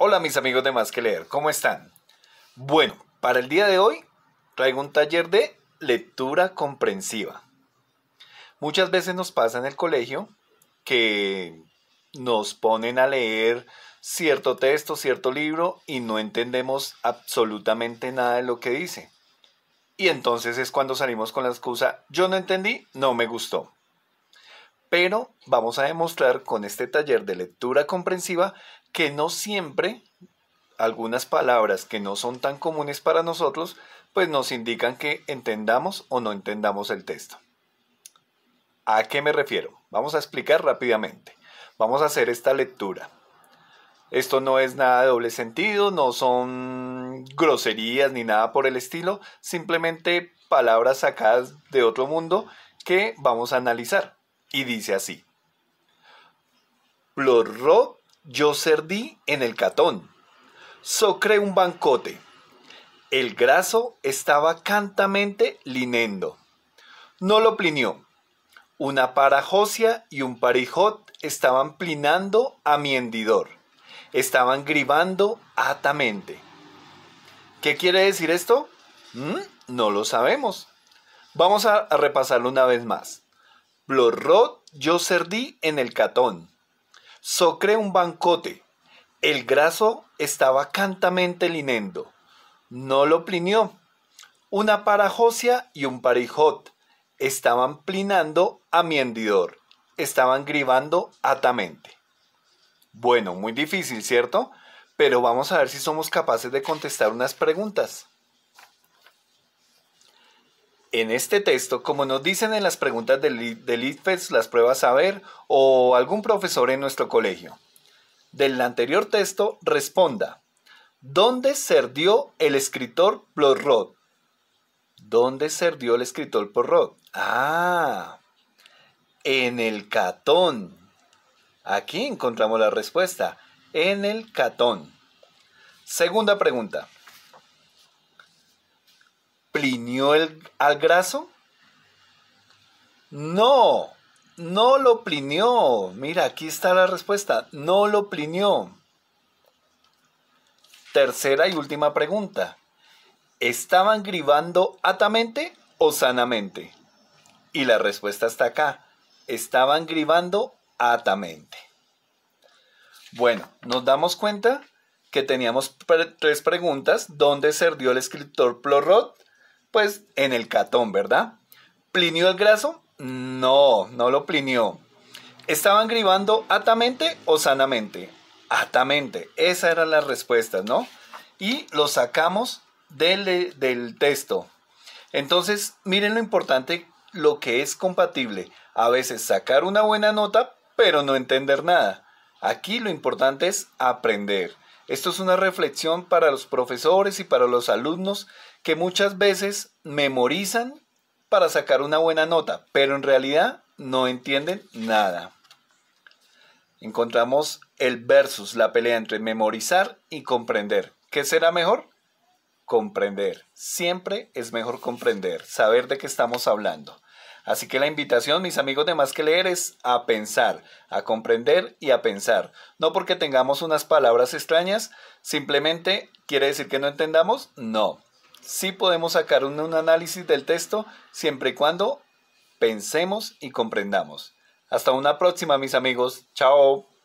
Hola mis amigos de Más que Leer, ¿cómo están? Bueno, para el día de hoy traigo un taller de lectura comprensiva. Muchas veces nos pasa en el colegio que nos ponen a leer cierto texto, cierto libro y no entendemos absolutamente nada de lo que dice. Y entonces es cuando salimos con la excusa, yo no entendí, no me gustó pero vamos a demostrar con este taller de lectura comprensiva que no siempre algunas palabras que no son tan comunes para nosotros, pues nos indican que entendamos o no entendamos el texto. ¿A qué me refiero? Vamos a explicar rápidamente. Vamos a hacer esta lectura. Esto no es nada de doble sentido, no son groserías ni nada por el estilo, simplemente palabras sacadas de otro mundo que vamos a analizar y dice así. "Ploró yo cerdí en el catón, socré un bancote. El graso estaba cantamente linendo. No lo plinió. Una parajosia y un parijot estaban plinando a mi hendidor. Estaban gribando atamente. ¿Qué quiere decir esto? ¿Mm? No lo sabemos. Vamos a repasarlo una vez más. Blorrot yo cerdí en el catón. Socré un bancote. El graso estaba cantamente linendo. No lo plinió. Una parajosia y un parijot estaban plinando a mi hendidor. Estaban gribando atamente. Bueno, muy difícil, ¿cierto? Pero vamos a ver si somos capaces de contestar unas preguntas. En este texto, como nos dicen en las preguntas del, del IFES, las pruebas a ver o algún profesor en nuestro colegio, del anterior texto responda, ¿dónde cerdió el escritor Plorrot? ¿Dónde cerdió el escritor Plorrot? Ah, en el catón. Aquí encontramos la respuesta, en el catón. Segunda pregunta. Plinio el, al graso? No, no lo plinió. Mira, aquí está la respuesta. No lo plinió. Tercera y última pregunta. ¿Estaban gribando atamente o sanamente? Y la respuesta está acá. Estaban gribando atamente. Bueno, nos damos cuenta que teníamos tres preguntas ¿Dónde se dio el escritor Plorot pues en el Catón, ¿verdad? ¿Plinió el graso? No, no lo plinió. ¿Estaban gribando atamente o sanamente? Atamente. Esa era la respuesta, ¿no? Y lo sacamos del, del texto. Entonces, miren lo importante, lo que es compatible. A veces sacar una buena nota, pero no entender nada. Aquí lo importante es aprender. Esto es una reflexión para los profesores y para los alumnos que muchas veces memorizan para sacar una buena nota, pero en realidad no entienden nada. Encontramos el versus, la pelea entre memorizar y comprender. ¿Qué será mejor? Comprender. Siempre es mejor comprender, saber de qué estamos hablando. Así que la invitación, mis amigos de Más que Leer, es a pensar, a comprender y a pensar. No porque tengamos unas palabras extrañas, simplemente quiere decir que no entendamos, no. Sí podemos sacar un, análisis del texto siempre y cuando pensemos y comprendamos. Hasta una próxima, mis amigos. Chao.